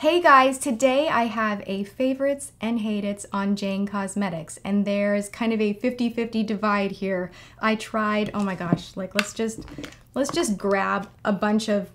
Hey guys, today I have a favorites and hate it's on Jane Cosmetics, and there's kind of a 50-50 divide here. I tried, oh my gosh, like let's just let's just grab a bunch of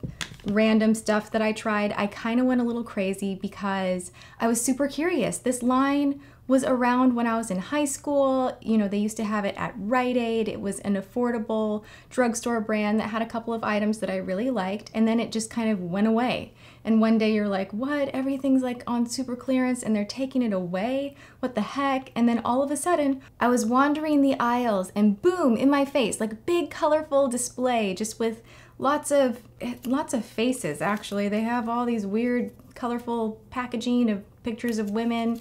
random stuff that I tried. I kind of went a little crazy because I was super curious. This line was around when I was in high school. You know, they used to have it at Rite Aid. It was an affordable drugstore brand that had a couple of items that I really liked, and then it just kind of went away and one day you're like, what? Everything's like on super clearance and they're taking it away? What the heck? And then all of a sudden, I was wandering the aisles and boom, in my face, like big colorful display just with lots of lots of faces actually. They have all these weird colorful packaging of pictures of women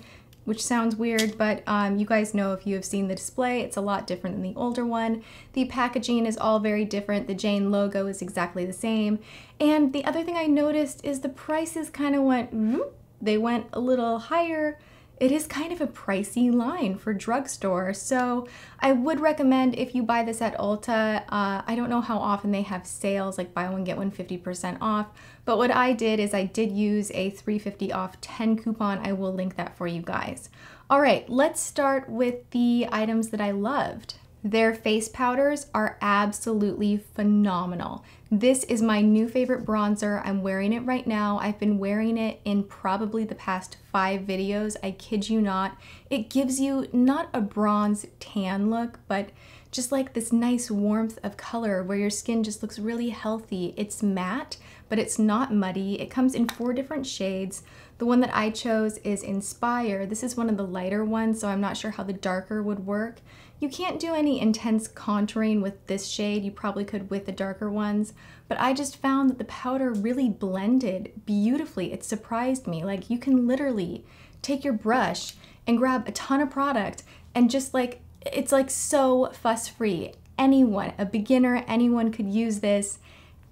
which sounds weird, but um, you guys know if you have seen the display, it's a lot different than the older one. The packaging is all very different. The Jane logo is exactly the same. And the other thing I noticed is the prices kind of went, mm, they went a little higher it is kind of a pricey line for drugstore. So I would recommend if you buy this at Ulta, uh, I don't know how often they have sales, like buy one, get one 50% off. But what I did is I did use a 350 off 10 coupon. I will link that for you guys. All right, let's start with the items that I loved. Their face powders are absolutely phenomenal. This is my new favorite bronzer. I'm wearing it right now. I've been wearing it in probably the past five videos. I kid you not. It gives you not a bronze tan look, but just like this nice warmth of color where your skin just looks really healthy. It's matte, but it's not muddy. It comes in four different shades. The one that I chose is Inspire. This is one of the lighter ones, so I'm not sure how the darker would work. You can't do any intense contouring with this shade. You probably could with the darker ones, but I just found that the powder really blended beautifully. It surprised me. Like you can literally take your brush and grab a ton of product and just like, it's like so fuss free. Anyone, a beginner, anyone could use this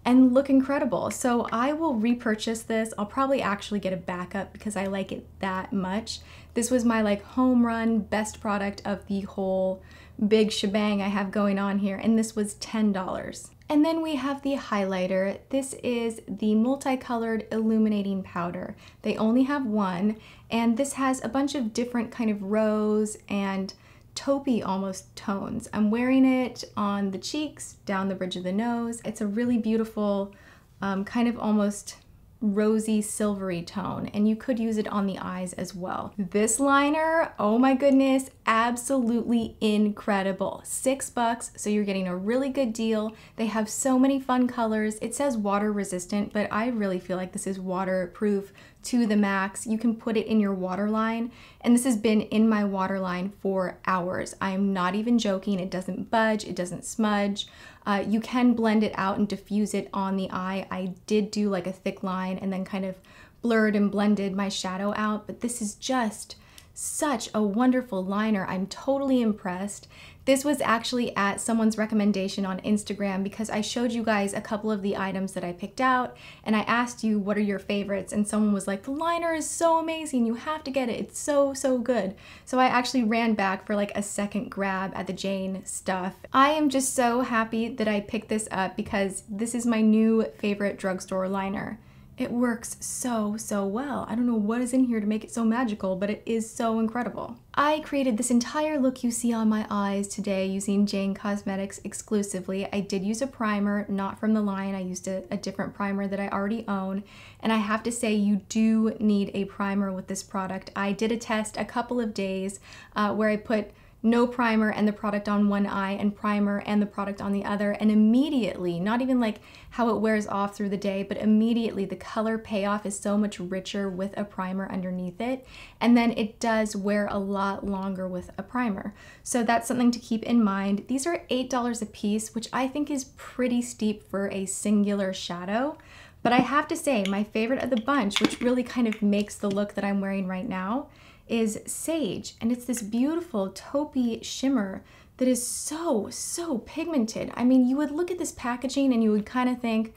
and look incredible. So I will repurchase this. I'll probably actually get a backup because I like it that much. This was my like home run best product of the whole big shebang I have going on here and this was $10. And then we have the highlighter. This is the multicolored illuminating powder. They only have one and this has a bunch of different kind of rows and taupey almost tones. I'm wearing it on the cheeks, down the bridge of the nose. It's a really beautiful um, kind of almost rosy silvery tone and you could use it on the eyes as well. This liner, oh my goodness, absolutely incredible. Six bucks, so you're getting a really good deal. They have so many fun colors. It says water resistant, but I really feel like this is waterproof, to the max. You can put it in your water line. And this has been in my water line for hours. I am not even joking. It doesn't budge, it doesn't smudge. Uh, you can blend it out and diffuse it on the eye. I did do like a thick line and then kind of blurred and blended my shadow out, but this is just such a wonderful liner. I'm totally impressed. This was actually at someone's recommendation on Instagram because I showed you guys a couple of the items that I picked out and I asked you what are your favorites and someone was like, the liner is so amazing, you have to get it, it's so, so good. So I actually ran back for like a second grab at the Jane stuff. I am just so happy that I picked this up because this is my new favorite drugstore liner. It works so, so well. I don't know what is in here to make it so magical, but it is so incredible. I created this entire look you see on my eyes today using Jane Cosmetics exclusively. I did use a primer, not from the line. I used a, a different primer that I already own. And I have to say you do need a primer with this product. I did a test a couple of days uh, where I put no primer and the product on one eye and primer and the product on the other and immediately not even like how it wears off through the day but immediately the color payoff is so much richer with a primer underneath it and then it does wear a lot longer with a primer so that's something to keep in mind these are eight dollars a piece which i think is pretty steep for a singular shadow but i have to say my favorite of the bunch which really kind of makes the look that i'm wearing right now is sage, and it's this beautiful taupey shimmer that is so, so pigmented. I mean, you would look at this packaging and you would kind of think,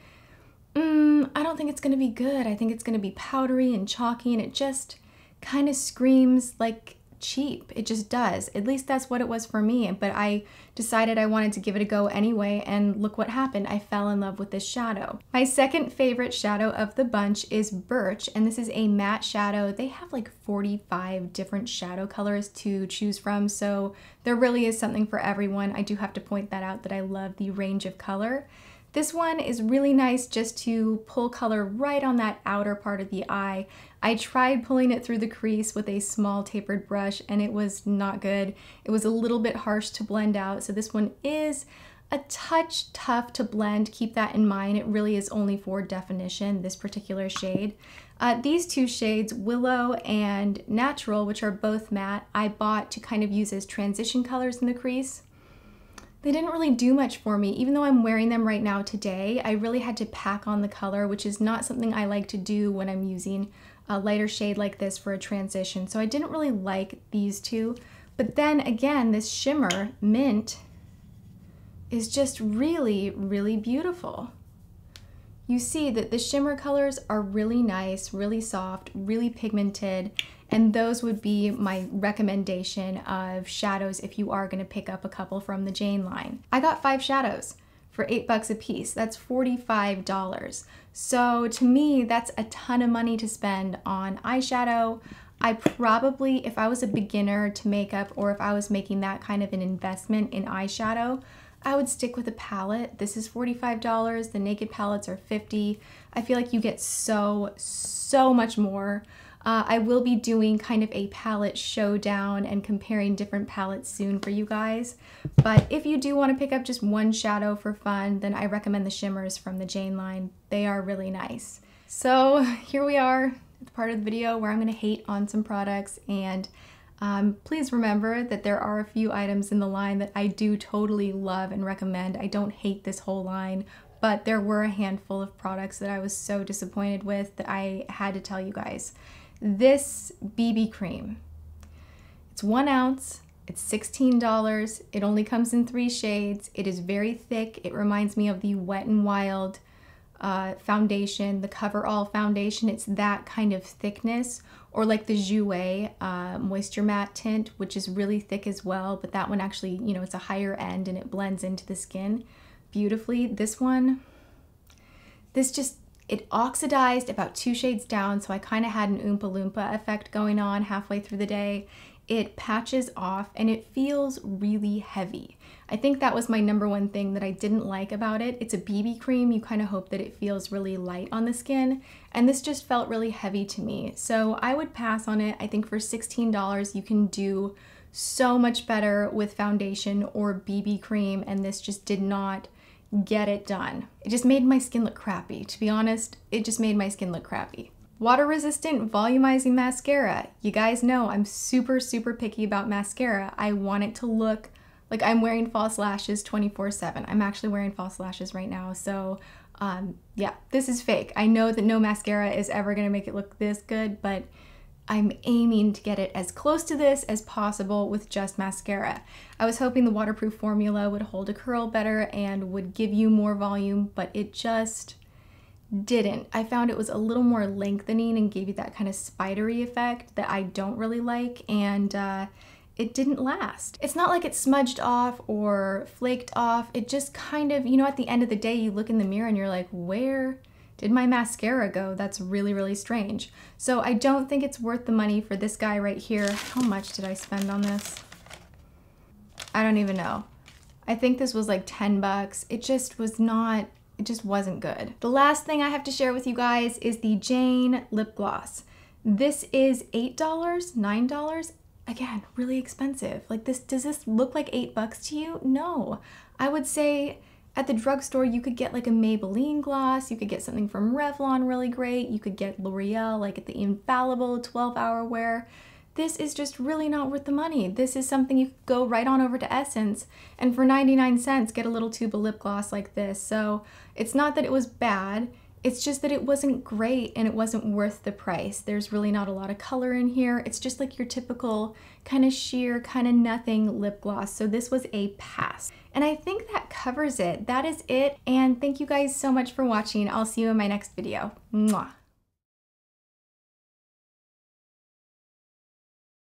mm, I don't think it's gonna be good. I think it's gonna be powdery and chalky, and it just kind of screams like cheap. It just does. At least that's what it was for me. But I decided I wanted to give it a go anyway, and look what happened. I fell in love with this shadow. My second favorite shadow of the bunch is Birch, and this is a matte shadow. They have like 45 different shadow colors to choose from, so there really is something for everyone. I do have to point that out that I love the range of color. This one is really nice just to pull color right on that outer part of the eye. I tried pulling it through the crease with a small tapered brush and it was not good. It was a little bit harsh to blend out, so this one is a touch tough to blend. Keep that in mind. It really is only for definition, this particular shade. Uh, these two shades, Willow and Natural, which are both matte, I bought to kind of use as transition colors in the crease. They didn't really do much for me. Even though I'm wearing them right now today, I really had to pack on the color, which is not something I like to do when I'm using a lighter shade like this for a transition. So I didn't really like these two. But then again, this shimmer, Mint, is just really, really beautiful you see that the shimmer colors are really nice, really soft, really pigmented, and those would be my recommendation of shadows if you are gonna pick up a couple from the Jane line. I got five shadows for eight bucks a piece. That's $45. So to me, that's a ton of money to spend on eyeshadow. I probably, if I was a beginner to makeup or if I was making that kind of an investment in eyeshadow, I would stick with a palette. This is $45. The Naked palettes are 50 I feel like you get so, so much more. Uh, I will be doing kind of a palette showdown and comparing different palettes soon for you guys. But if you do want to pick up just one shadow for fun, then I recommend the shimmers from the Jane line. They are really nice. So here we are, the part of the video where I'm going to hate on some products and um, please remember that there are a few items in the line that I do totally love and recommend. I don't hate this whole line, but there were a handful of products that I was so disappointed with that I had to tell you guys. This BB cream, it's one ounce, it's $16, it only comes in three shades, it is very thick, it reminds me of the Wet n Wild uh, foundation, the coverall foundation. It's that kind of thickness, or like the Jouer uh, Moisture Matte tint, which is really thick as well, but that one actually, you know, it's a higher end and it blends into the skin beautifully. This one, this just, it oxidized about two shades down, so I kind of had an Oompa Loompa effect going on halfway through the day it patches off and it feels really heavy. I think that was my number one thing that I didn't like about it. It's a BB cream, you kind of hope that it feels really light on the skin, and this just felt really heavy to me. So I would pass on it. I think for $16 you can do so much better with foundation or BB cream, and this just did not get it done. It just made my skin look crappy. To be honest, it just made my skin look crappy. Water resistant volumizing mascara. You guys know I'm super, super picky about mascara. I want it to look like I'm wearing false lashes 24 7. I'm actually wearing false lashes right now. So um, yeah, this is fake. I know that no mascara is ever gonna make it look this good, but I'm aiming to get it as close to this as possible with just mascara. I was hoping the waterproof formula would hold a curl better and would give you more volume, but it just, didn't. I found it was a little more lengthening and gave you that kind of spidery effect that I don't really like and uh, it didn't last. It's not like it smudged off or flaked off. It just kind of, you know, at the end of the day, you look in the mirror and you're like, where did my mascara go? That's really, really strange. So I don't think it's worth the money for this guy right here. How much did I spend on this? I don't even know. I think this was like 10 bucks. It just was not it just wasn't good. The last thing I have to share with you guys is the Jane lip gloss. This is $8, $9. Again, really expensive. Like this, does this look like eight bucks to you? No. I would say at the drugstore, you could get like a Maybelline gloss, you could get something from Revlon really great, you could get L'Oreal, like at the infallible 12 hour wear this is just really not worth the money. This is something you could go right on over to Essence and for 99 cents get a little tube of lip gloss like this. So it's not that it was bad, it's just that it wasn't great and it wasn't worth the price. There's really not a lot of color in here. It's just like your typical kind of sheer, kind of nothing lip gloss. So this was a pass. And I think that covers it. That is it. And thank you guys so much for watching. I'll see you in my next video. Mwah.